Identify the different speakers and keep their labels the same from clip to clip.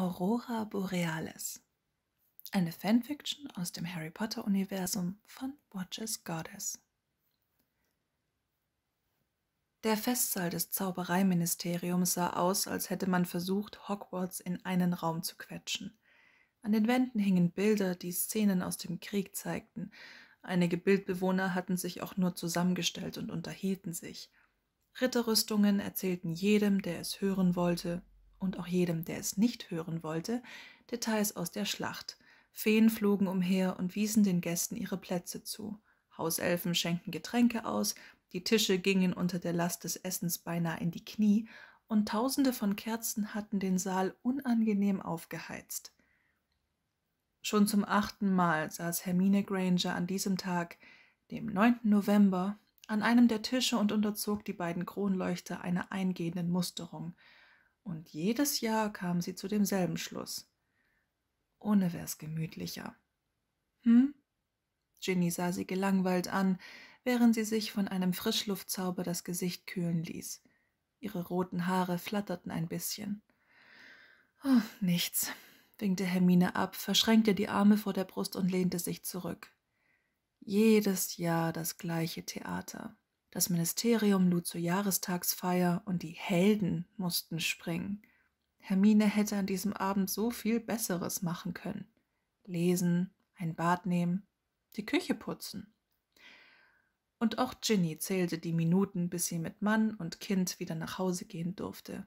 Speaker 1: Aurora Borealis. Eine Fanfiction aus dem Harry Potter-Universum von Watches Goddess. Der Festsaal des Zaubereiministeriums sah aus, als hätte man versucht, Hogwarts in einen Raum zu quetschen. An den Wänden hingen Bilder, die Szenen aus dem Krieg zeigten. Einige Bildbewohner hatten sich auch nur zusammengestellt und unterhielten sich. Ritterrüstungen erzählten jedem, der es hören wollte, und auch jedem, der es nicht hören wollte, Details aus der Schlacht. Feen flogen umher und wiesen den Gästen ihre Plätze zu. Hauselfen schenkten Getränke aus, die Tische gingen unter der Last des Essens beinahe in die Knie, und tausende von Kerzen hatten den Saal unangenehm aufgeheizt. Schon zum achten Mal saß Hermine Granger an diesem Tag, dem 9. November, an einem der Tische und unterzog die beiden Kronleuchter einer eingehenden Musterung – und jedes Jahr kam sie zu demselben Schluss. Ohne wär's gemütlicher. Hm? Ginny sah sie gelangweilt an, während sie sich von einem Frischluftzauber das Gesicht kühlen ließ. Ihre roten Haare flatterten ein bisschen. Oh, nichts, winkte Hermine ab, verschränkte die Arme vor der Brust und lehnte sich zurück. Jedes Jahr das gleiche Theater. Das Ministerium lud zur Jahrestagsfeier und die Helden mussten springen. Hermine hätte an diesem Abend so viel Besseres machen können. Lesen, ein Bad nehmen, die Küche putzen. Und auch Ginny zählte die Minuten, bis sie mit Mann und Kind wieder nach Hause gehen durfte.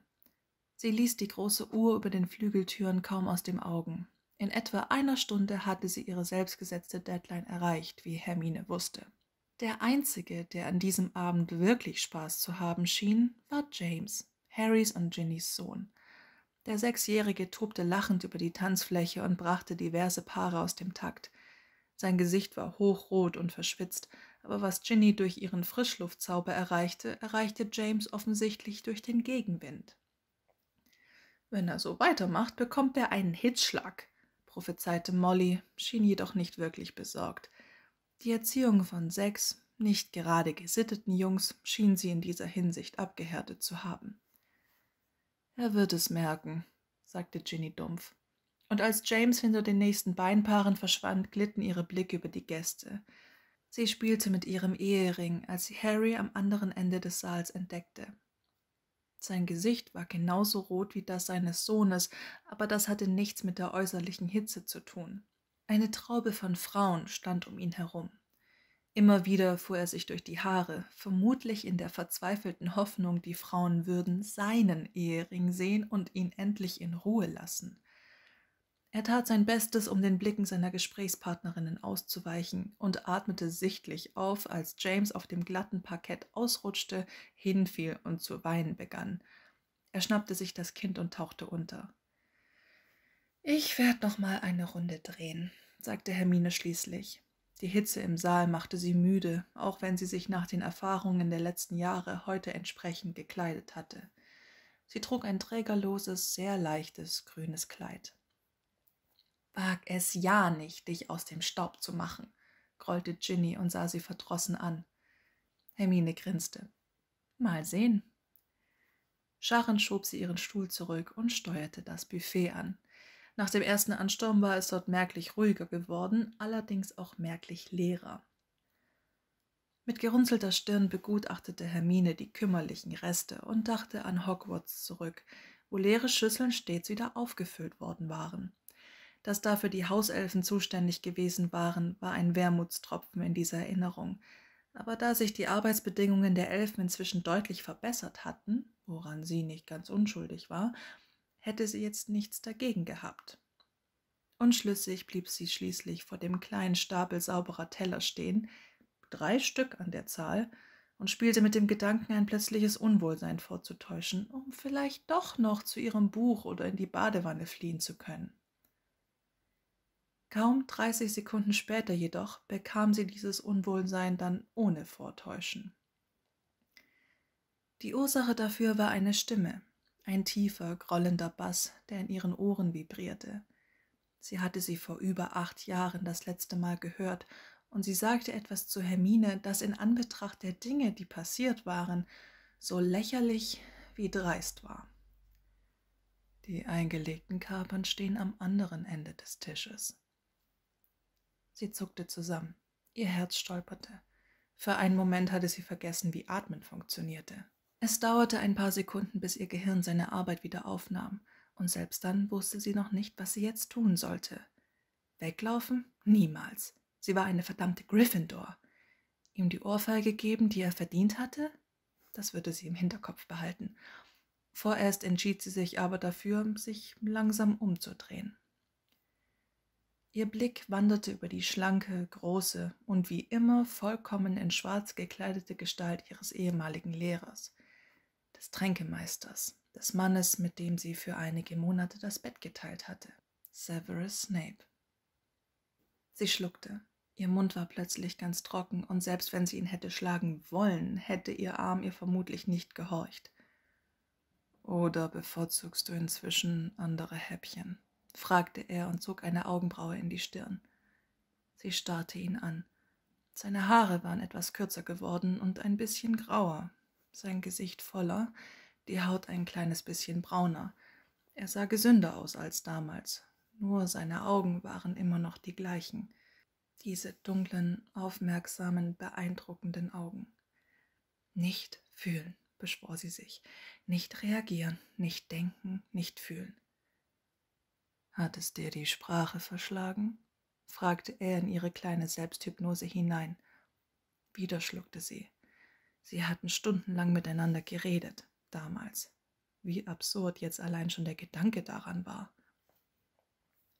Speaker 1: Sie ließ die große Uhr über den Flügeltüren kaum aus den Augen. In etwa einer Stunde hatte sie ihre selbstgesetzte Deadline erreicht, wie Hermine wusste. Der einzige, der an diesem Abend wirklich Spaß zu haben schien, war James, Harrys und Ginnys Sohn. Der Sechsjährige tobte lachend über die Tanzfläche und brachte diverse Paare aus dem Takt. Sein Gesicht war hochrot und verschwitzt, aber was Ginny durch ihren Frischluftzauber erreichte, erreichte James offensichtlich durch den Gegenwind. Wenn er so weitermacht, bekommt er einen Hitzschlag, prophezeite Molly, schien jedoch nicht wirklich besorgt. Die Erziehung von sechs, nicht gerade gesitteten Jungs schien sie in dieser Hinsicht abgehärtet zu haben. Er wird es merken, sagte Ginny dumpf. Und als James hinter den nächsten Beinpaaren verschwand, glitten ihre Blicke über die Gäste. Sie spielte mit ihrem Ehering, als sie Harry am anderen Ende des Saals entdeckte. Sein Gesicht war genauso rot wie das seines Sohnes, aber das hatte nichts mit der äußerlichen Hitze zu tun. Eine Traube von Frauen stand um ihn herum. Immer wieder fuhr er sich durch die Haare, vermutlich in der verzweifelten Hoffnung, die Frauen würden seinen Ehering sehen und ihn endlich in Ruhe lassen. Er tat sein Bestes, um den Blicken seiner Gesprächspartnerinnen auszuweichen und atmete sichtlich auf, als James auf dem glatten Parkett ausrutschte, hinfiel und zu weinen begann. Er schnappte sich das Kind und tauchte unter. Ich werde noch mal eine Runde drehen, sagte Hermine schließlich. Die Hitze im Saal machte sie müde, auch wenn sie sich nach den Erfahrungen der letzten Jahre heute entsprechend gekleidet hatte. Sie trug ein trägerloses, sehr leichtes grünes Kleid. Wag es ja nicht, dich aus dem Staub zu machen, grollte Ginny und sah sie verdrossen an. Hermine grinste. Mal sehen. Sharon schob sie ihren Stuhl zurück und steuerte das Buffet an. Nach dem ersten Ansturm war es dort merklich ruhiger geworden, allerdings auch merklich leerer. Mit gerunzelter Stirn begutachtete Hermine die kümmerlichen Reste und dachte an Hogwarts zurück, wo leere Schüsseln stets wieder aufgefüllt worden waren. Dass dafür die Hauselfen zuständig gewesen waren, war ein Wermutstropfen in dieser Erinnerung. Aber da sich die Arbeitsbedingungen der Elfen inzwischen deutlich verbessert hatten, woran sie nicht ganz unschuldig war, hätte sie jetzt nichts dagegen gehabt. Unschlüssig blieb sie schließlich vor dem kleinen Stapel sauberer Teller stehen, drei Stück an der Zahl, und spielte mit dem Gedanken, ein plötzliches Unwohlsein vorzutäuschen, um vielleicht doch noch zu ihrem Buch oder in die Badewanne fliehen zu können. Kaum 30 Sekunden später jedoch bekam sie dieses Unwohlsein dann ohne Vortäuschen. Die Ursache dafür war eine Stimme, ein tiefer, grollender Bass, der in ihren Ohren vibrierte. Sie hatte sie vor über acht Jahren das letzte Mal gehört, und sie sagte etwas zu Hermine, das in Anbetracht der Dinge, die passiert waren, so lächerlich wie dreist war. Die eingelegten Kapern stehen am anderen Ende des Tisches. Sie zuckte zusammen, ihr Herz stolperte. Für einen Moment hatte sie vergessen, wie Atmen funktionierte. Es dauerte ein paar Sekunden, bis ihr Gehirn seine Arbeit wieder aufnahm, und selbst dann wusste sie noch nicht, was sie jetzt tun sollte. Weglaufen? Niemals. Sie war eine verdammte Gryffindor. Ihm die Ohrfeige geben, die er verdient hatte? Das würde sie im Hinterkopf behalten. Vorerst entschied sie sich aber dafür, sich langsam umzudrehen. Ihr Blick wanderte über die schlanke, große und wie immer vollkommen in Schwarz gekleidete Gestalt ihres ehemaligen Lehrers des Tränkemeisters, des Mannes, mit dem sie für einige Monate das Bett geteilt hatte, Severus Snape. Sie schluckte. Ihr Mund war plötzlich ganz trocken, und selbst wenn sie ihn hätte schlagen wollen, hätte ihr Arm ihr vermutlich nicht gehorcht. Oder bevorzugst du inzwischen andere Häppchen? fragte er und zog eine Augenbraue in die Stirn. Sie starrte ihn an. Seine Haare waren etwas kürzer geworden und ein bisschen grauer, sein Gesicht voller, die Haut ein kleines bisschen brauner. Er sah gesünder aus als damals, nur seine Augen waren immer noch die gleichen, diese dunklen, aufmerksamen, beeindruckenden Augen. Nicht fühlen, beschwor sie sich, nicht reagieren, nicht denken, nicht fühlen. Hat es dir die Sprache verschlagen? fragte er in ihre kleine Selbsthypnose hinein. Wieder schluckte sie. Sie hatten stundenlang miteinander geredet damals. Wie absurd jetzt allein schon der Gedanke daran war.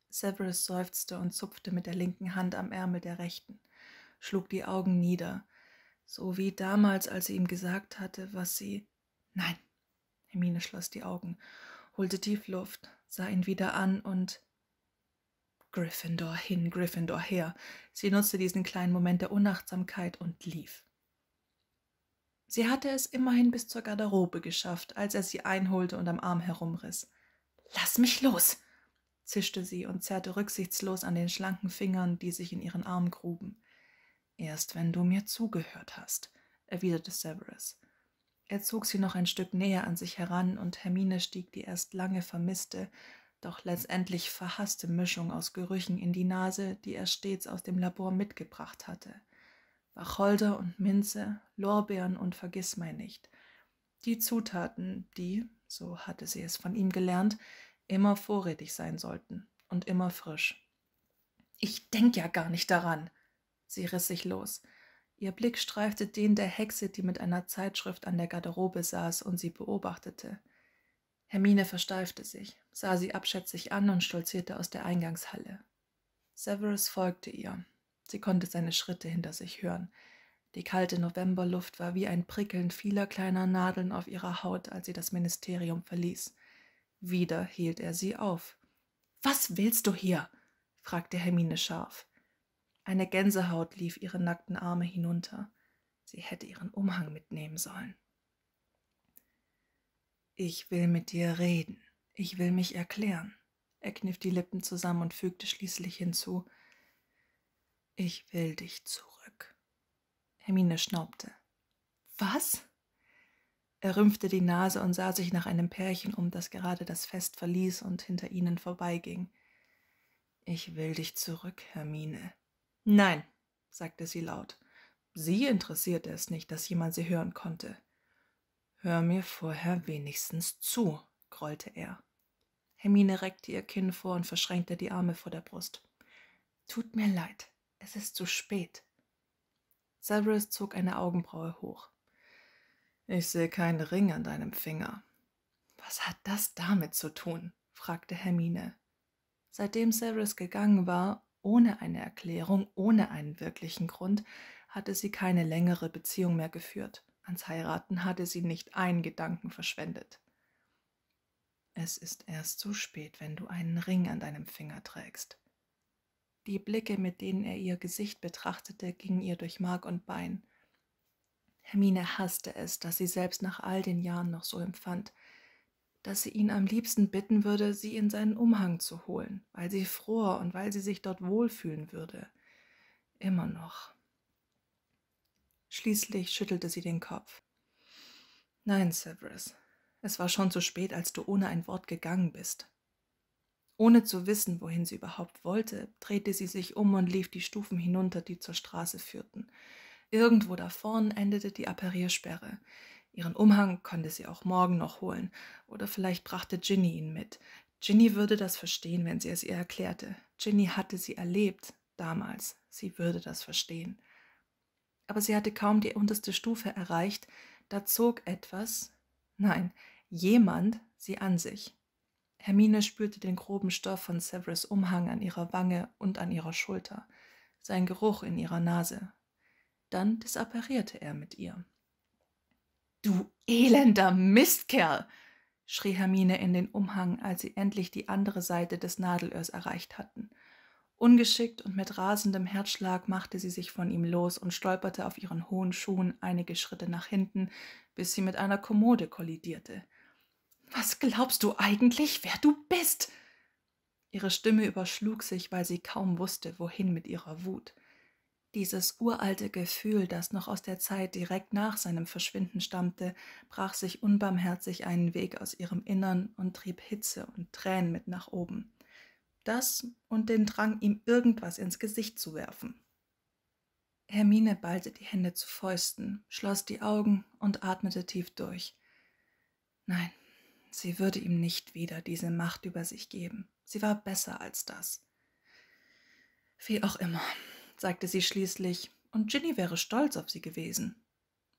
Speaker 1: Severus seufzte und zupfte mit der linken Hand am Ärmel der rechten, schlug die Augen nieder, so wie damals, als sie ihm gesagt hatte, was sie. Nein. Hermine schloss die Augen, holte tief Luft, sah ihn wieder an und Gryffindor hin, Gryffindor her. Sie nutzte diesen kleinen Moment der Unachtsamkeit und lief. Sie hatte es immerhin bis zur Garderobe geschafft, als er sie einholte und am Arm herumriss. Lass mich los! zischte sie und zerrte rücksichtslos an den schlanken Fingern, die sich in ihren Arm gruben. Erst wenn du mir zugehört hast, erwiderte Severus. Er zog sie noch ein Stück näher an sich heran, und Hermine stieg die erst lange vermisste, doch letztendlich verhasste Mischung aus Gerüchen in die Nase, die er stets aus dem Labor mitgebracht hatte. Wacholder und Minze, Lorbeeren und Vergissmeinnicht. Die Zutaten, die, so hatte sie es von ihm gelernt, immer vorrätig sein sollten und immer frisch. Ich denk ja gar nicht daran. Sie riss sich los. Ihr Blick streifte den der Hexe, die mit einer Zeitschrift an der Garderobe saß und sie beobachtete. Hermine versteifte sich, sah sie abschätzig an und stolzierte aus der Eingangshalle. Severus folgte ihr, Sie konnte seine Schritte hinter sich hören. Die kalte Novemberluft war wie ein Prickeln vieler kleiner Nadeln auf ihrer Haut, als sie das Ministerium verließ. Wieder hielt er sie auf. Was willst du hier? fragte Hermine scharf. Eine Gänsehaut lief ihre nackten Arme hinunter. Sie hätte ihren Umhang mitnehmen sollen. Ich will mit dir reden. Ich will mich erklären. Er kniff die Lippen zusammen und fügte schließlich hinzu, ich will dich zurück. Hermine schnaubte. Was? Er rümpfte die Nase und sah sich nach einem Pärchen um, das gerade das Fest verließ und hinter ihnen vorbeiging. Ich will dich zurück, Hermine. Nein, sagte sie laut. Sie interessierte es nicht, dass jemand sie hören konnte. Hör mir vorher wenigstens zu, grollte er. Hermine reckte ihr Kinn vor und verschränkte die Arme vor der Brust. Tut mir leid, es ist zu spät. Severus zog eine Augenbraue hoch. Ich sehe keinen Ring an deinem Finger. Was hat das damit zu tun? fragte Hermine. Seitdem Severus gegangen war, ohne eine Erklärung, ohne einen wirklichen Grund, hatte sie keine längere Beziehung mehr geführt. Ans Heiraten hatte sie nicht einen Gedanken verschwendet. Es ist erst zu spät, wenn du einen Ring an deinem Finger trägst. Die Blicke, mit denen er ihr Gesicht betrachtete, gingen ihr durch Mark und Bein. Hermine hasste es, dass sie selbst nach all den Jahren noch so empfand, dass sie ihn am liebsten bitten würde, sie in seinen Umhang zu holen, weil sie fror und weil sie sich dort wohlfühlen würde. Immer noch. Schließlich schüttelte sie den Kopf. Nein, Severus, es war schon zu spät, als du ohne ein Wort gegangen bist. Ohne zu wissen, wohin sie überhaupt wollte, drehte sie sich um und lief die Stufen hinunter, die zur Straße führten. Irgendwo da vorn endete die Appariersperre. Ihren Umhang konnte sie auch morgen noch holen, oder vielleicht brachte Ginny ihn mit. Ginny würde das verstehen, wenn sie es ihr erklärte. Ginny hatte sie erlebt, damals. Sie würde das verstehen. Aber sie hatte kaum die unterste Stufe erreicht, da zog etwas, nein, jemand sie an sich. Hermine spürte den groben Stoff von Severus Umhang an ihrer Wange und an ihrer Schulter, sein Geruch in ihrer Nase. Dann disapparierte er mit ihr. Du elender Mistkerl! schrie Hermine in den Umhang, als sie endlich die andere Seite des Nadelöhrs erreicht hatten. Ungeschickt und mit rasendem Herzschlag machte sie sich von ihm los und stolperte auf ihren hohen Schuhen einige Schritte nach hinten, bis sie mit einer Kommode kollidierte. Was glaubst du eigentlich, wer du bist? Ihre Stimme überschlug sich, weil sie kaum wusste, wohin mit ihrer Wut. Dieses uralte Gefühl, das noch aus der Zeit direkt nach seinem Verschwinden stammte, brach sich unbarmherzig einen Weg aus ihrem Innern und trieb Hitze und Tränen mit nach oben. Das und den Drang, ihm irgendwas ins Gesicht zu werfen. Hermine ballte die Hände zu Fäusten, schloss die Augen und atmete tief durch. Nein, Sie würde ihm nicht wieder diese Macht über sich geben. Sie war besser als das. Wie auch immer, sagte sie schließlich, und Ginny wäre stolz auf sie gewesen.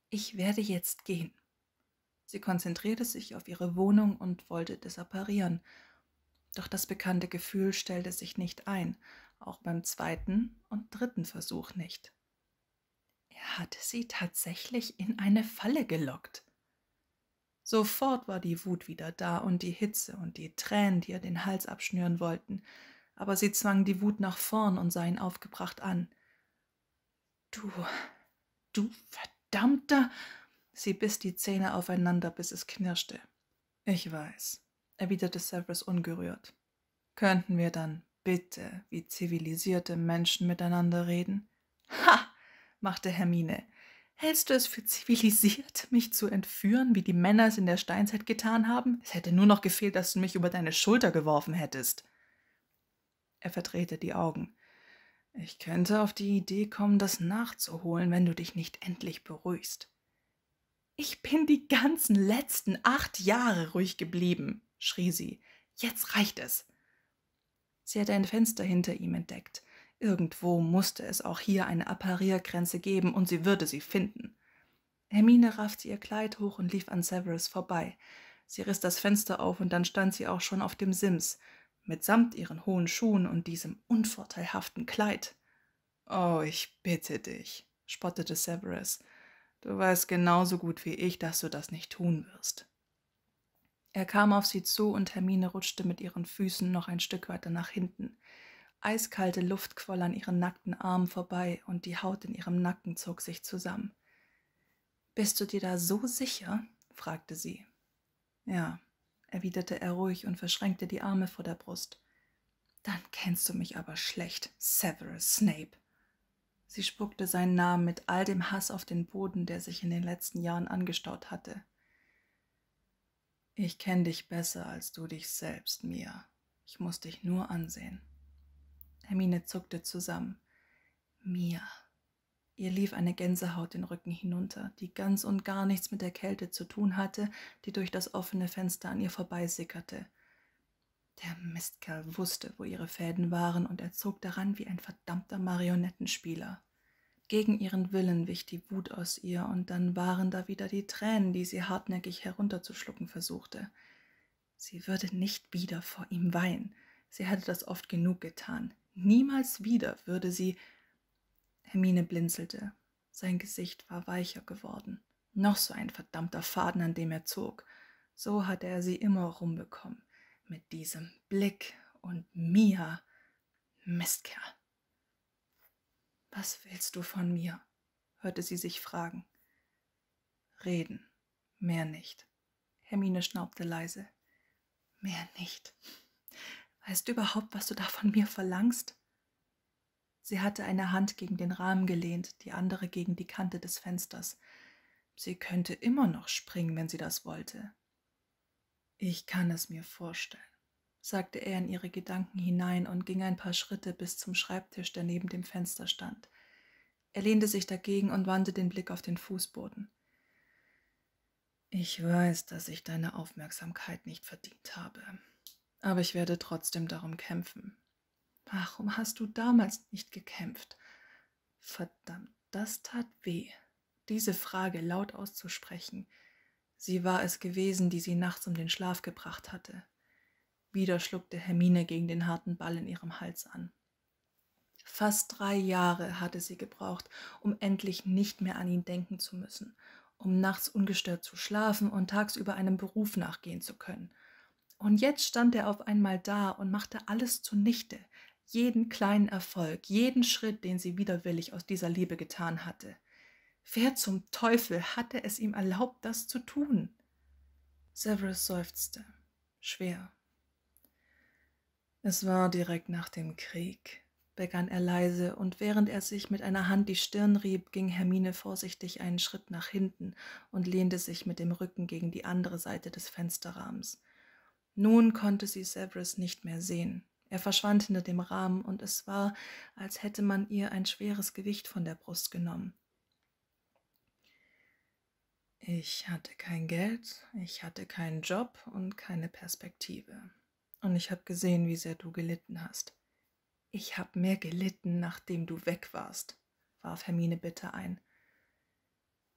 Speaker 1: Ich werde jetzt gehen. Sie konzentrierte sich auf ihre Wohnung und wollte desapparieren. Doch das bekannte Gefühl stellte sich nicht ein, auch beim zweiten und dritten Versuch nicht. Er hatte sie tatsächlich in eine Falle gelockt. Sofort war die Wut wieder da und die Hitze und die Tränen, die ihr den Hals abschnüren wollten, aber sie zwang die Wut nach vorn und sah ihn aufgebracht an. Du, du verdammter. Sie biss die Zähne aufeinander, bis es knirschte. Ich weiß, erwiderte Severus ungerührt. Könnten wir dann bitte wie zivilisierte Menschen miteinander reden? Ha! machte Hermine. Hältst du es für zivilisiert, mich zu entführen, wie die Männer es in der Steinzeit getan haben? Es hätte nur noch gefehlt, dass du mich über deine Schulter geworfen hättest. Er verdrehte die Augen. Ich könnte auf die Idee kommen, das nachzuholen, wenn du dich nicht endlich beruhigst. Ich bin die ganzen letzten acht Jahre ruhig geblieben, schrie sie. Jetzt reicht es. Sie hatte ein Fenster hinter ihm entdeckt. Irgendwo musste es auch hier eine Appariergrenze geben, und sie würde sie finden. Hermine raffte ihr Kleid hoch und lief an Severus vorbei. Sie riss das Fenster auf, und dann stand sie auch schon auf dem Sims, mitsamt ihren hohen Schuhen und diesem unvorteilhaften Kleid. Oh, ich bitte dich, spottete Severus. Du weißt genauso gut wie ich, dass du das nicht tun wirst. Er kam auf sie zu und Hermine rutschte mit ihren Füßen noch ein Stück weiter nach hinten. Eiskalte Luft quoll an ihren nackten Armen vorbei und die Haut in ihrem Nacken zog sich zusammen. Bist du dir da so sicher? fragte sie. Ja, erwiderte er ruhig und verschränkte die Arme vor der Brust. Dann kennst du mich aber schlecht, Severus Snape. Sie spuckte seinen Namen mit all dem Hass auf den Boden, der sich in den letzten Jahren angestaut hatte. Ich kenne dich besser als du dich selbst, Mia. Ich muss dich nur ansehen. Hermine zuckte zusammen. Mia. Ihr lief eine Gänsehaut den Rücken hinunter, die ganz und gar nichts mit der Kälte zu tun hatte, die durch das offene Fenster an ihr vorbeisickerte. Der Mistkerl wusste, wo ihre Fäden waren, und er zog daran wie ein verdammter Marionettenspieler. Gegen ihren Willen wich die Wut aus ihr, und dann waren da wieder die Tränen, die sie hartnäckig herunterzuschlucken versuchte. Sie würde nicht wieder vor ihm weinen. Sie hatte das oft genug getan. Niemals wieder würde sie. Hermine blinzelte. Sein Gesicht war weicher geworden. Noch so ein verdammter Faden, an dem er zog. So hatte er sie immer rumbekommen. Mit diesem Blick und Mia. Mistkerl. Was willst du von mir? hörte sie sich fragen. Reden. Mehr nicht. Hermine schnaubte leise. Mehr nicht. Weißt du überhaupt, was du da von mir verlangst? Sie hatte eine Hand gegen den Rahmen gelehnt, die andere gegen die Kante des Fensters. Sie könnte immer noch springen, wenn sie das wollte. Ich kann es mir vorstellen, sagte er in ihre Gedanken hinein und ging ein paar Schritte bis zum Schreibtisch, der neben dem Fenster stand. Er lehnte sich dagegen und wandte den Blick auf den Fußboden. Ich weiß, dass ich deine Aufmerksamkeit nicht verdient habe, aber ich werde trotzdem darum kämpfen. Warum hast du damals nicht gekämpft? Verdammt, das tat weh, diese Frage laut auszusprechen. Sie war es gewesen, die sie nachts um den Schlaf gebracht hatte. Wieder schluckte Hermine gegen den harten Ball in ihrem Hals an. Fast drei Jahre hatte sie gebraucht, um endlich nicht mehr an ihn denken zu müssen, um nachts ungestört zu schlafen und tagsüber einem Beruf nachgehen zu können. Und jetzt stand er auf einmal da und machte alles zunichte, jeden kleinen Erfolg, jeden Schritt, den sie widerwillig aus dieser Liebe getan hatte. Wer zum Teufel hatte es ihm erlaubt, das zu tun? Severus seufzte, schwer. Es war direkt nach dem Krieg, begann er leise, und während er sich mit einer Hand die Stirn rieb, ging Hermine vorsichtig einen Schritt nach hinten und lehnte sich mit dem Rücken gegen die andere Seite des Fensterrahmens. Nun konnte sie Severus nicht mehr sehen. Er verschwand hinter dem Rahmen, und es war, als hätte man ihr ein schweres Gewicht von der Brust genommen. Ich hatte kein Geld, ich hatte keinen Job und keine Perspektive. Und ich habe gesehen, wie sehr du gelitten hast. Ich habe mehr gelitten, nachdem du weg warst, warf Hermine bitter ein.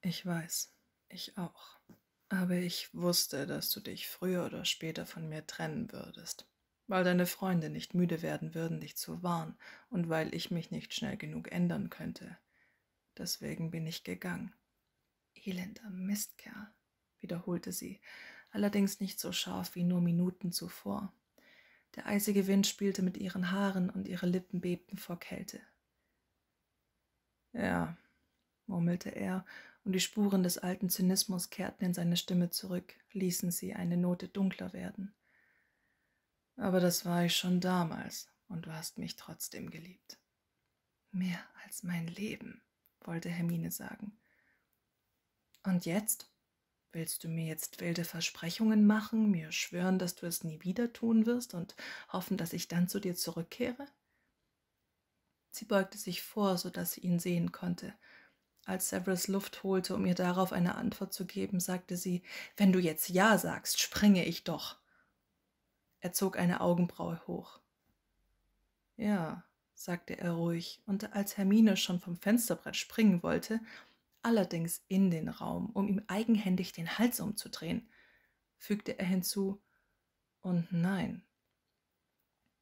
Speaker 1: Ich weiß, ich auch. Aber ich wusste, dass du dich früher oder später von mir trennen würdest, weil deine Freunde nicht müde werden würden, dich zu warnen und weil ich mich nicht schnell genug ändern könnte. Deswegen bin ich gegangen. Elender Mistkerl, wiederholte sie, allerdings nicht so scharf wie nur Minuten zuvor. Der eisige Wind spielte mit ihren Haaren und ihre Lippen bebten vor Kälte. Ja, murmelte er und die Spuren des alten Zynismus kehrten in seine Stimme zurück, ließen sie eine Note dunkler werden. Aber das war ich schon damals, und du hast mich trotzdem geliebt. Mehr als mein Leben, wollte Hermine sagen. Und jetzt? Willst du mir jetzt wilde Versprechungen machen, mir schwören, dass du es nie wieder tun wirst und hoffen, dass ich dann zu dir zurückkehre? Sie beugte sich vor, so dass sie ihn sehen konnte, als Severus Luft holte, um ihr darauf eine Antwort zu geben, sagte sie Wenn du jetzt Ja sagst, springe ich doch. Er zog eine Augenbraue hoch. Ja, sagte er ruhig, und als Hermine schon vom Fensterbrett springen wollte, allerdings in den Raum, um ihm eigenhändig den Hals umzudrehen, fügte er hinzu Und nein.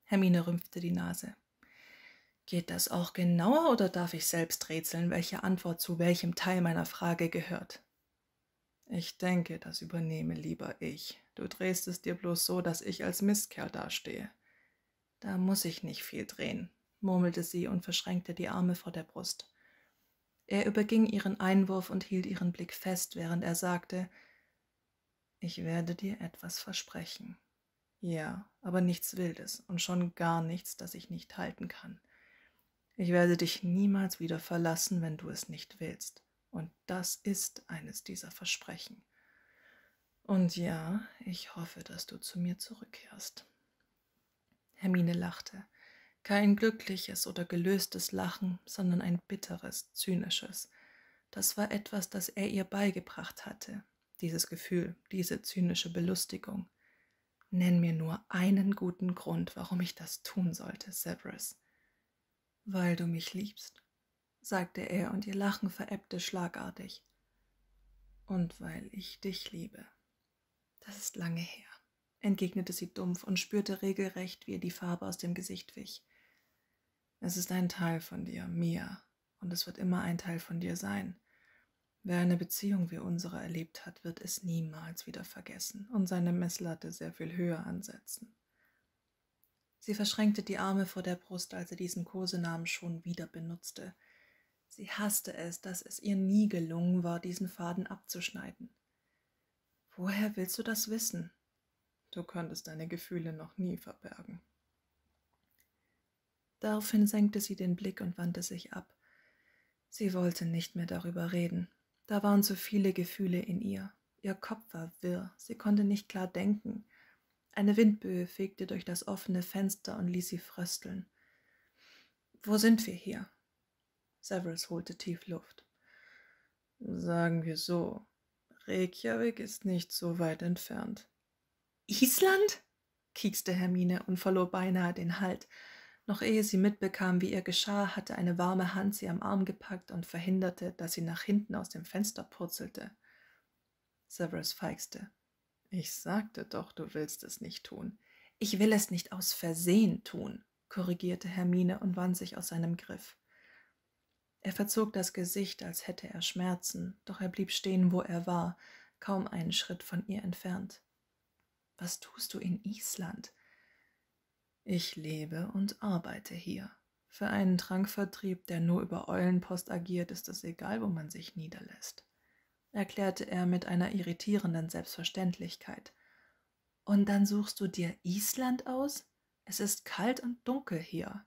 Speaker 1: Hermine rümpfte die Nase. Geht das auch genauer oder darf ich selbst rätseln, welche Antwort zu welchem Teil meiner Frage gehört? Ich denke, das übernehme lieber ich. Du drehst es dir bloß so, dass ich als Mistkerl dastehe. Da muss ich nicht viel drehen, murmelte sie und verschränkte die Arme vor der Brust. Er überging ihren Einwurf und hielt ihren Blick fest, während er sagte Ich werde dir etwas versprechen. Ja, aber nichts Wildes und schon gar nichts, das ich nicht halten kann. Ich werde dich niemals wieder verlassen, wenn du es nicht willst. Und das ist eines dieser Versprechen. Und ja, ich hoffe, dass du zu mir zurückkehrst. Hermine lachte. Kein glückliches oder gelöstes Lachen, sondern ein bitteres, zynisches. Das war etwas, das er ihr beigebracht hatte, dieses Gefühl, diese zynische Belustigung. Nenn mir nur einen guten Grund, warum ich das tun sollte, Severus. Weil du mich liebst, sagte er und ihr Lachen verebbte schlagartig. Und weil ich dich liebe. Das ist lange her, entgegnete sie dumpf und spürte regelrecht, wie ihr die Farbe aus dem Gesicht wich. Es ist ein Teil von dir, mir, und es wird immer ein Teil von dir sein. Wer eine Beziehung wie unsere erlebt hat, wird es niemals wieder vergessen und seine Messlatte sehr viel höher ansetzen. Sie verschränkte die Arme vor der Brust, als er diesen Kosenamen schon wieder benutzte. Sie hasste es, dass es ihr nie gelungen war, diesen Faden abzuschneiden. Woher willst du das wissen? Du konntest deine Gefühle noch nie verbergen. Daraufhin senkte sie den Blick und wandte sich ab. Sie wollte nicht mehr darüber reden. Da waren zu viele Gefühle in ihr. Ihr Kopf war wirr, sie konnte nicht klar denken. Eine Windböe fegte durch das offene Fenster und ließ sie frösteln. Wo sind wir hier? Severus holte tief Luft. Sagen wir so, Reykjavik ist nicht so weit entfernt. Island? kiekste Hermine und verlor beinahe den Halt. Noch ehe sie mitbekam, wie ihr geschah, hatte eine warme Hand sie am Arm gepackt und verhinderte, dass sie nach hinten aus dem Fenster purzelte. Severus feixte. Ich sagte doch, du willst es nicht tun. Ich will es nicht aus Versehen tun, korrigierte Hermine und wand sich aus seinem Griff. Er verzog das Gesicht, als hätte er Schmerzen, doch er blieb stehen, wo er war, kaum einen Schritt von ihr entfernt. Was tust du in Island? Ich lebe und arbeite hier. Für einen Trankvertrieb, der nur über Eulenpost agiert, ist es egal, wo man sich niederlässt erklärte er mit einer irritierenden Selbstverständlichkeit. Und dann suchst du dir Island aus? Es ist kalt und dunkel hier.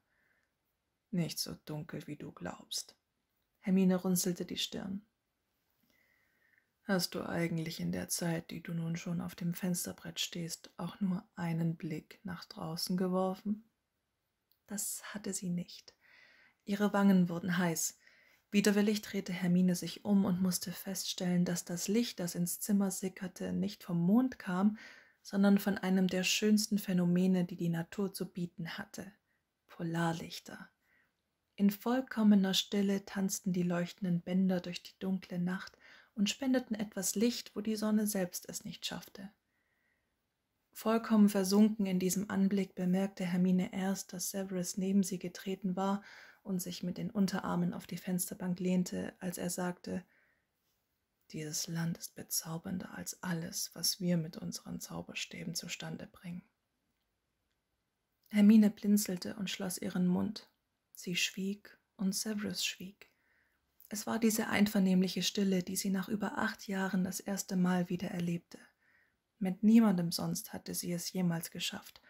Speaker 1: Nicht so dunkel, wie du glaubst. Hermine runzelte die Stirn. Hast du eigentlich in der Zeit, die du nun schon auf dem Fensterbrett stehst, auch nur einen Blick nach draußen geworfen? Das hatte sie nicht. Ihre Wangen wurden heiß. Widerwillig drehte Hermine sich um und musste feststellen, dass das Licht, das ins Zimmer sickerte, nicht vom Mond kam, sondern von einem der schönsten Phänomene, die die Natur zu bieten hatte Polarlichter. In vollkommener Stille tanzten die leuchtenden Bänder durch die dunkle Nacht und spendeten etwas Licht, wo die Sonne selbst es nicht schaffte. Vollkommen versunken in diesem Anblick bemerkte Hermine erst, dass Severus neben sie getreten war und sich mit den Unterarmen auf die Fensterbank lehnte, als er sagte, dieses Land ist bezaubernder als alles, was wir mit unseren Zauberstäben zustande bringen. Hermine blinzelte und schloss ihren Mund. Sie schwieg und Severus schwieg. Es war diese einvernehmliche Stille, die sie nach über acht Jahren das erste Mal wieder erlebte. Mit niemandem sonst hatte sie es jemals geschafft,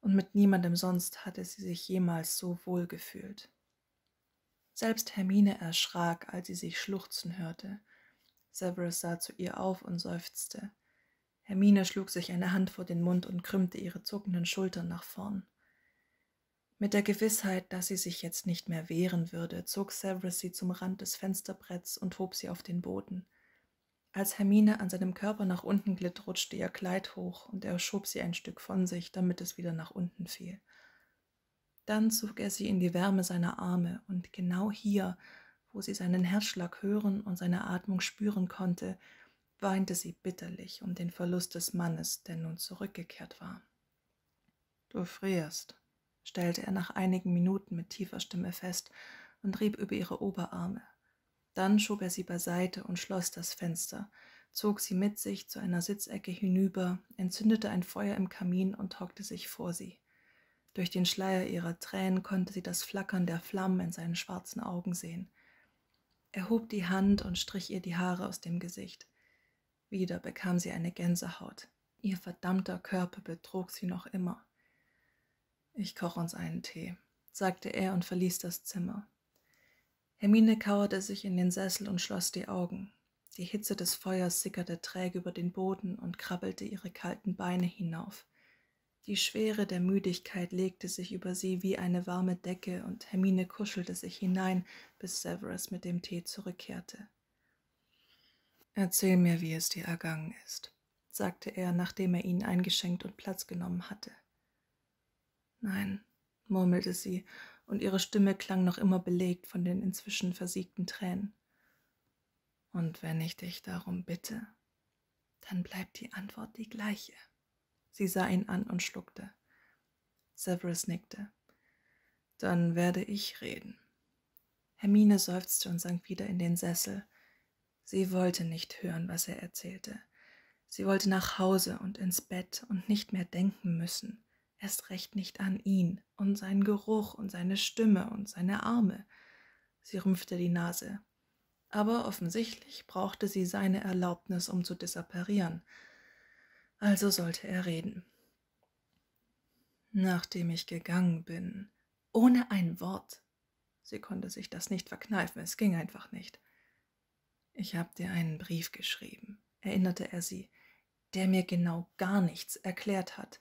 Speaker 1: und mit niemandem sonst hatte sie sich jemals so wohl gefühlt. Selbst Hermine erschrak, als sie sich schluchzen hörte. Severus sah zu ihr auf und seufzte. Hermine schlug sich eine Hand vor den Mund und krümmte ihre zuckenden Schultern nach vorn. Mit der Gewissheit, dass sie sich jetzt nicht mehr wehren würde, zog Severus sie zum Rand des Fensterbretts und hob sie auf den Boden. Als Hermine an seinem Körper nach unten glitt, rutschte ihr Kleid hoch und er schob sie ein Stück von sich, damit es wieder nach unten fiel. Dann zog er sie in die Wärme seiner Arme, und genau hier, wo sie seinen Herzschlag hören und seine Atmung spüren konnte, weinte sie bitterlich um den Verlust des Mannes, der nun zurückgekehrt war. Du frierst, stellte er nach einigen Minuten mit tiefer Stimme fest und rieb über ihre Oberarme. Dann schob er sie beiseite und schloss das Fenster, zog sie mit sich zu einer Sitzecke hinüber, entzündete ein Feuer im Kamin und hockte sich vor sie. Durch den Schleier ihrer Tränen konnte sie das Flackern der Flammen in seinen schwarzen Augen sehen. Er hob die Hand und strich ihr die Haare aus dem Gesicht. Wieder bekam sie eine Gänsehaut. Ihr verdammter Körper betrog sie noch immer. Ich koche uns einen Tee, sagte er und verließ das Zimmer. Hermine kauerte sich in den Sessel und schloss die Augen. Die Hitze des Feuers sickerte träge über den Boden und krabbelte ihre kalten Beine hinauf. Die Schwere der Müdigkeit legte sich über sie wie eine warme Decke, und Hermine kuschelte sich hinein, bis Severus mit dem Tee zurückkehrte. Erzähl mir, wie es dir ergangen ist, sagte er, nachdem er ihnen eingeschenkt und Platz genommen hatte. Nein, murmelte sie, und ihre Stimme klang noch immer belegt von den inzwischen versiegten Tränen. Und wenn ich dich darum bitte, dann bleibt die Antwort die gleiche. Sie sah ihn an und schluckte. Severus nickte. Dann werde ich reden. Hermine seufzte und sank wieder in den Sessel. Sie wollte nicht hören, was er erzählte. Sie wollte nach Hause und ins Bett und nicht mehr denken müssen, erst recht nicht an ihn und seinen Geruch und seine Stimme und seine Arme. Sie rümpfte die Nase. Aber offensichtlich brauchte sie seine Erlaubnis, um zu disapparieren also sollte er reden. Nachdem ich gegangen bin, ohne ein Wort, sie konnte sich das nicht verkneifen, es ging einfach nicht. Ich habe dir einen Brief geschrieben, erinnerte er sie, der mir genau gar nichts erklärt hat.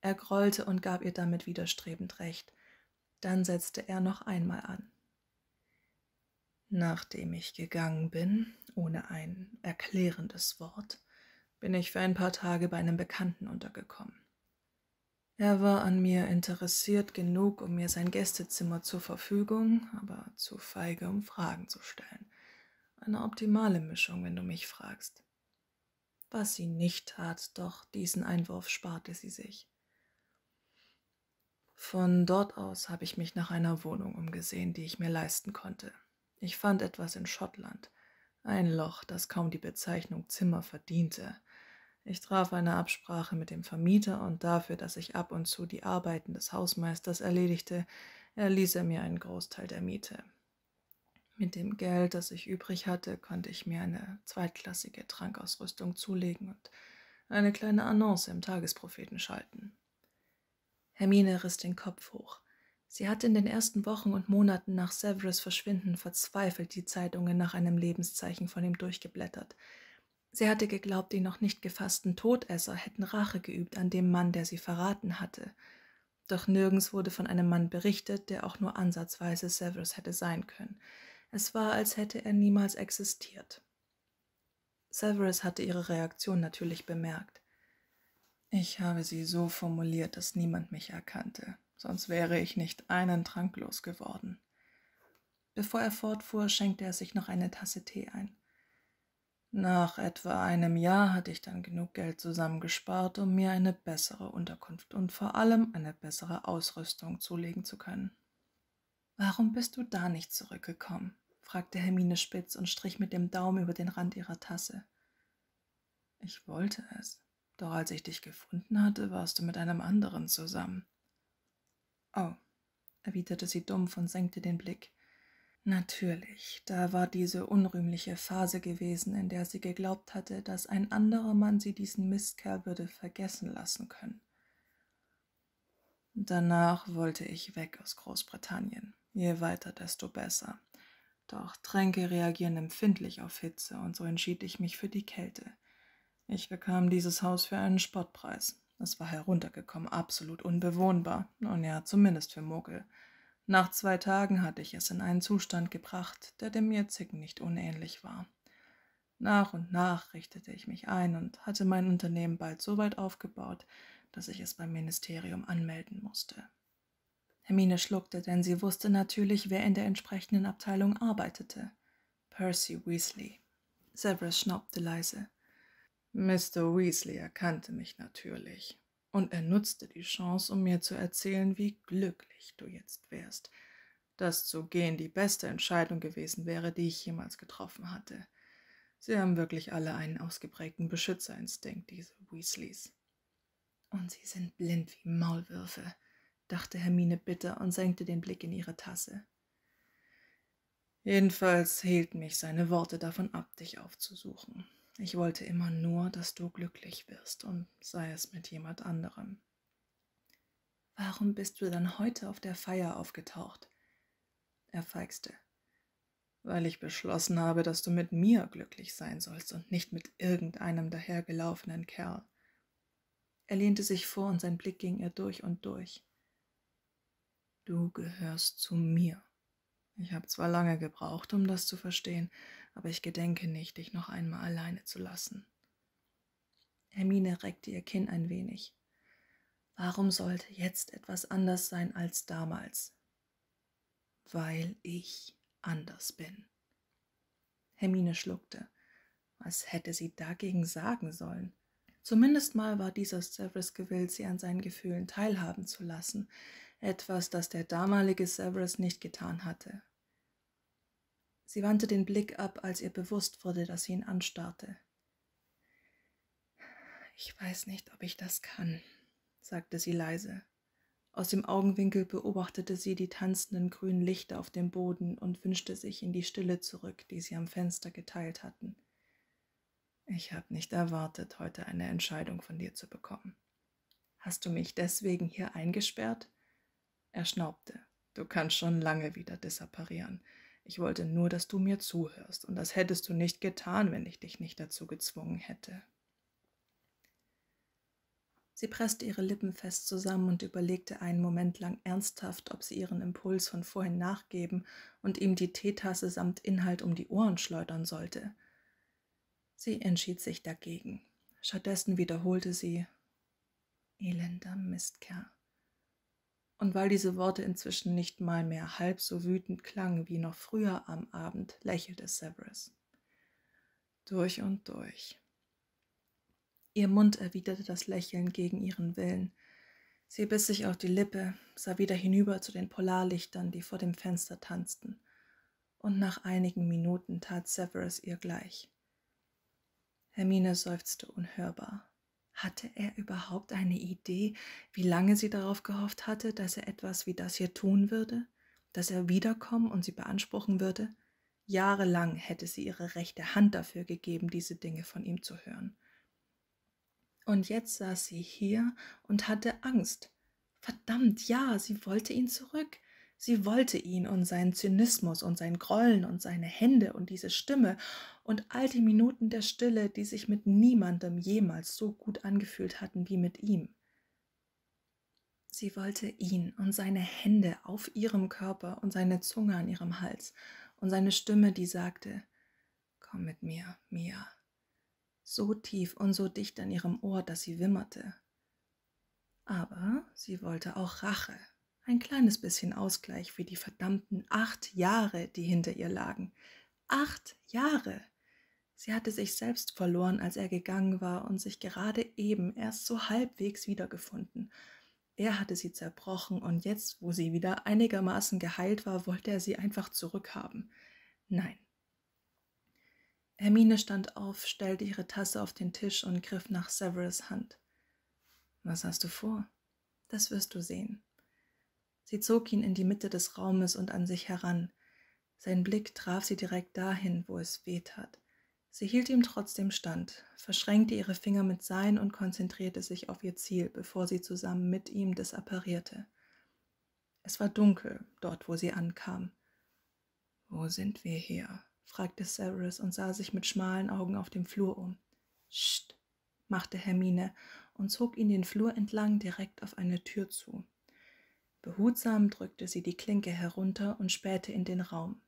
Speaker 1: Er grollte und gab ihr damit widerstrebend recht. Dann setzte er noch einmal an. Nachdem ich gegangen bin, ohne ein erklärendes Wort, bin ich für ein paar Tage bei einem Bekannten untergekommen. Er war an mir interessiert genug, um mir sein Gästezimmer zur Verfügung, aber zu feige, um Fragen zu stellen. Eine optimale Mischung, wenn du mich fragst. Was sie nicht tat, doch diesen Einwurf sparte sie sich. Von dort aus habe ich mich nach einer Wohnung umgesehen, die ich mir leisten konnte. Ich fand etwas in Schottland, ein Loch, das kaum die Bezeichnung Zimmer verdiente, ich traf eine Absprache mit dem Vermieter und dafür, dass ich ab und zu die Arbeiten des Hausmeisters erledigte, erließ er mir einen Großteil der Miete. Mit dem Geld, das ich übrig hatte, konnte ich mir eine zweitklassige Trankausrüstung zulegen und eine kleine Annonce im Tagespropheten schalten. Hermine riss den Kopf hoch. Sie hatte in den ersten Wochen und Monaten nach Severus Verschwinden verzweifelt die Zeitungen nach einem Lebenszeichen von ihm durchgeblättert – Sie hatte geglaubt, die noch nicht gefassten Todesser hätten Rache geübt an dem Mann, der sie verraten hatte. Doch nirgends wurde von einem Mann berichtet, der auch nur ansatzweise Severus hätte sein können. Es war, als hätte er niemals existiert. Severus hatte ihre Reaktion natürlich bemerkt. Ich habe sie so formuliert, dass niemand mich erkannte, sonst wäre ich nicht einen Trank losgeworden. Bevor er fortfuhr, schenkte er sich noch eine Tasse Tee ein. Nach etwa einem Jahr hatte ich dann genug Geld zusammengespart, um mir eine bessere Unterkunft und vor allem eine bessere Ausrüstung zulegen zu können. Warum bist du da nicht zurückgekommen? fragte Hermine spitz und strich mit dem Daumen über den Rand ihrer Tasse. Ich wollte es, doch als ich dich gefunden hatte, warst du mit einem anderen zusammen. Oh, erwiderte sie dumpf und senkte den Blick. Natürlich, da war diese unrühmliche Phase gewesen, in der sie geglaubt hatte, dass ein anderer Mann sie diesen Mistkerl würde vergessen lassen können. Danach wollte ich weg aus Großbritannien. Je weiter, desto besser. Doch Tränke reagieren empfindlich auf Hitze und so entschied ich mich für die Kälte. Ich bekam dieses Haus für einen Spottpreis. Es war heruntergekommen, absolut unbewohnbar. Nun ja, zumindest für Mogel. Nach zwei Tagen hatte ich es in einen Zustand gebracht, der dem jetzigen nicht unähnlich war. Nach und nach richtete ich mich ein und hatte mein Unternehmen bald so weit aufgebaut, dass ich es beim Ministerium anmelden musste. Hermine schluckte, denn sie wusste natürlich, wer in der entsprechenden Abteilung arbeitete. Percy Weasley. Severus schnaubte leise. Mr. Weasley erkannte mich natürlich und er nutzte die Chance, um mir zu erzählen, wie glücklich du jetzt wärst, dass zu gehen die beste Entscheidung gewesen wäre, die ich jemals getroffen hatte. Sie haben wirklich alle einen ausgeprägten Beschützerinstinkt, diese Weasleys. Und sie sind blind wie Maulwürfe, dachte Hermine bitter und senkte den Blick in ihre Tasse. Jedenfalls hielten mich seine Worte davon ab, dich aufzusuchen. Ich wollte immer nur, dass du glücklich wirst und sei es mit jemand anderem. Warum bist du dann heute auf der Feier aufgetaucht? Er feixte. Weil ich beschlossen habe, dass du mit mir glücklich sein sollst und nicht mit irgendeinem dahergelaufenen Kerl. Er lehnte sich vor und sein Blick ging ihr durch und durch. Du gehörst zu mir. Ich habe zwar lange gebraucht, um das zu verstehen, aber ich gedenke nicht, dich noch einmal alleine zu lassen. Hermine reckte ihr Kinn ein wenig. Warum sollte jetzt etwas anders sein als damals? Weil ich anders bin. Hermine schluckte. Was hätte sie dagegen sagen sollen? Zumindest mal war dieser Severus gewillt, sie an seinen Gefühlen teilhaben zu lassen. Etwas, das der damalige Severus nicht getan hatte. Sie wandte den Blick ab, als ihr bewusst wurde, dass sie ihn anstarrte. Ich weiß nicht, ob ich das kann, sagte sie leise. Aus dem Augenwinkel beobachtete sie die tanzenden grünen Lichter auf dem Boden und wünschte sich in die Stille zurück, die sie am Fenster geteilt hatten. Ich habe nicht erwartet, heute eine Entscheidung von dir zu bekommen. Hast du mich deswegen hier eingesperrt? Er schnaubte. Du kannst schon lange wieder disapparieren. Ich wollte nur, dass du mir zuhörst, und das hättest du nicht getan, wenn ich dich nicht dazu gezwungen hätte. Sie presste ihre Lippen fest zusammen und überlegte einen Moment lang ernsthaft, ob sie ihren Impuls von vorhin nachgeben und ihm die Teetasse samt Inhalt um die Ohren schleudern sollte. Sie entschied sich dagegen. Stattdessen wiederholte sie Elender Mistkerl. Und weil diese Worte inzwischen nicht mal mehr halb so wütend klangen wie noch früher am Abend, lächelte Severus. Durch und durch. Ihr Mund erwiderte das Lächeln gegen ihren Willen. Sie biss sich auf die Lippe, sah wieder hinüber zu den Polarlichtern, die vor dem Fenster tanzten. Und nach einigen Minuten tat Severus ihr gleich. Hermine seufzte unhörbar. Hatte er überhaupt eine Idee, wie lange sie darauf gehofft hatte, dass er etwas wie das hier tun würde, dass er wiederkommen und sie beanspruchen würde? Jahrelang hätte sie ihre rechte Hand dafür gegeben, diese Dinge von ihm zu hören. Und jetzt saß sie hier und hatte Angst. Verdammt, ja, sie wollte ihn zurück. Sie wollte ihn und seinen Zynismus und sein Grollen und seine Hände und diese Stimme und all die Minuten der Stille, die sich mit niemandem jemals so gut angefühlt hatten wie mit ihm. Sie wollte ihn und seine Hände auf ihrem Körper und seine Zunge an ihrem Hals und seine Stimme, die sagte, Komm mit mir, Mia. So tief und so dicht an ihrem Ohr, dass sie wimmerte. Aber sie wollte auch Rache ein kleines bisschen Ausgleich für die verdammten acht Jahre, die hinter ihr lagen. Acht Jahre! Sie hatte sich selbst verloren, als er gegangen war und sich gerade eben erst so halbwegs wiedergefunden. Er hatte sie zerbrochen und jetzt, wo sie wieder einigermaßen geheilt war, wollte er sie einfach zurückhaben. Nein. Hermine stand auf, stellte ihre Tasse auf den Tisch und griff nach Severus Hand. Was hast du vor? Das wirst du sehen. Sie zog ihn in die Mitte des Raumes und an sich heran. Sein Blick traf sie direkt dahin, wo es weh tat. Sie hielt ihm trotzdem stand, verschränkte ihre Finger mit sein und konzentrierte sich auf ihr Ziel, bevor sie zusammen mit ihm disapparierte. Es war dunkel, dort, wo sie ankam. Wo sind wir hier? fragte Severus und sah sich mit schmalen Augen auf dem Flur um. Scht, machte Hermine und zog ihn den Flur entlang direkt auf eine Tür zu. Behutsam drückte sie die Klinke herunter und spähte in den Raum.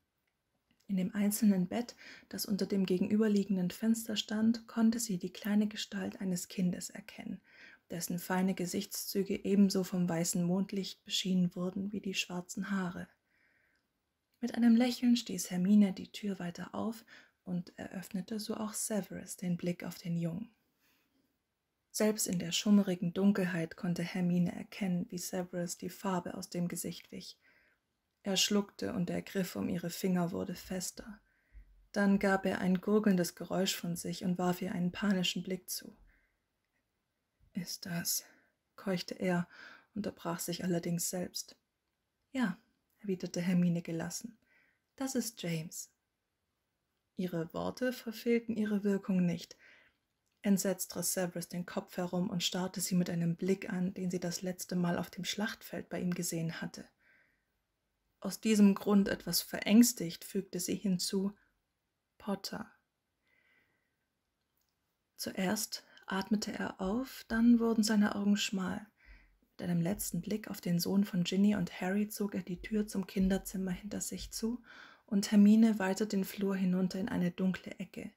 Speaker 1: In dem einzelnen Bett, das unter dem gegenüberliegenden Fenster stand, konnte sie die kleine Gestalt eines Kindes erkennen, dessen feine Gesichtszüge ebenso vom weißen Mondlicht beschienen wurden wie die schwarzen Haare. Mit einem Lächeln stieß Hermine die Tür weiter auf und eröffnete so auch Severus den Blick auf den Jungen. Selbst in der schummerigen Dunkelheit konnte Hermine erkennen, wie Severus die Farbe aus dem Gesicht wich. Er schluckte und der Griff um ihre Finger wurde fester. Dann gab er ein gurgelndes Geräusch von sich und warf ihr einen panischen Blick zu. Ist das, keuchte er, unterbrach sich allerdings selbst. Ja, erwiderte Hermine gelassen. Das ist James. Ihre Worte verfehlten ihre Wirkung nicht, Entsetzt riss Severus den Kopf herum und starrte sie mit einem Blick an, den sie das letzte Mal auf dem Schlachtfeld bei ihm gesehen hatte. Aus diesem Grund etwas verängstigt fügte sie hinzu Potter. Zuerst atmete er auf, dann wurden seine Augen schmal. Mit einem letzten Blick auf den Sohn von Ginny und Harry zog er die Tür zum Kinderzimmer hinter sich zu, und Hermine weiter den Flur hinunter in eine dunkle Ecke.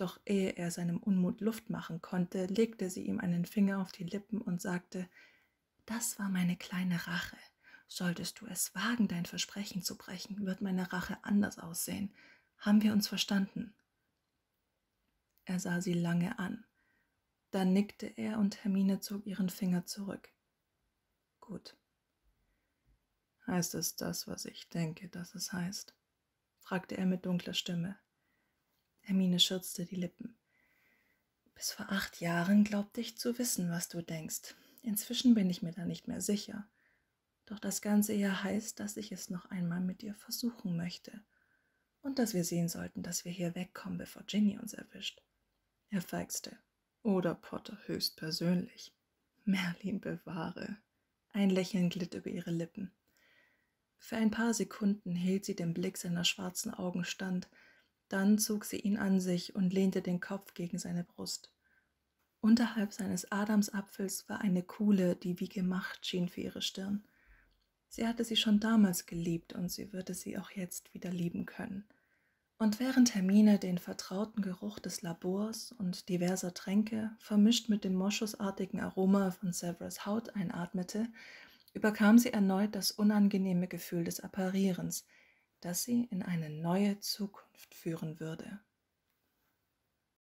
Speaker 1: Doch ehe er seinem Unmut Luft machen konnte, legte sie ihm einen Finger auf die Lippen und sagte Das war meine kleine Rache. Solltest du es wagen, dein Versprechen zu brechen, wird meine Rache anders aussehen. Haben wir uns verstanden? Er sah sie lange an. Dann nickte er und Hermine zog ihren Finger zurück. Gut. Heißt es das, was ich denke, dass es heißt? fragte er mit dunkler Stimme. Hermine schürzte die Lippen. Bis vor acht Jahren glaubte ich zu wissen, was du denkst. Inzwischen bin ich mir da nicht mehr sicher. Doch das Ganze hier heißt, dass ich es noch einmal mit dir versuchen möchte. Und dass wir sehen sollten, dass wir hier wegkommen, bevor Ginny uns erwischt. Er feixte. Oder Potter höchstpersönlich. Merlin bewahre. Ein Lächeln glitt über ihre Lippen. Für ein paar Sekunden hielt sie dem Blick seiner schwarzen Augen stand, dann zog sie ihn an sich und lehnte den Kopf gegen seine Brust. Unterhalb seines Adamsapfels war eine Kuhle, die wie gemacht schien für ihre Stirn. Sie hatte sie schon damals geliebt und sie würde sie auch jetzt wieder lieben können. Und während Hermine den vertrauten Geruch des Labors und diverser Tränke, vermischt mit dem moschusartigen Aroma von Severus Haut einatmete, überkam sie erneut das unangenehme Gefühl des Apparierens – das sie in eine neue Zukunft führen würde.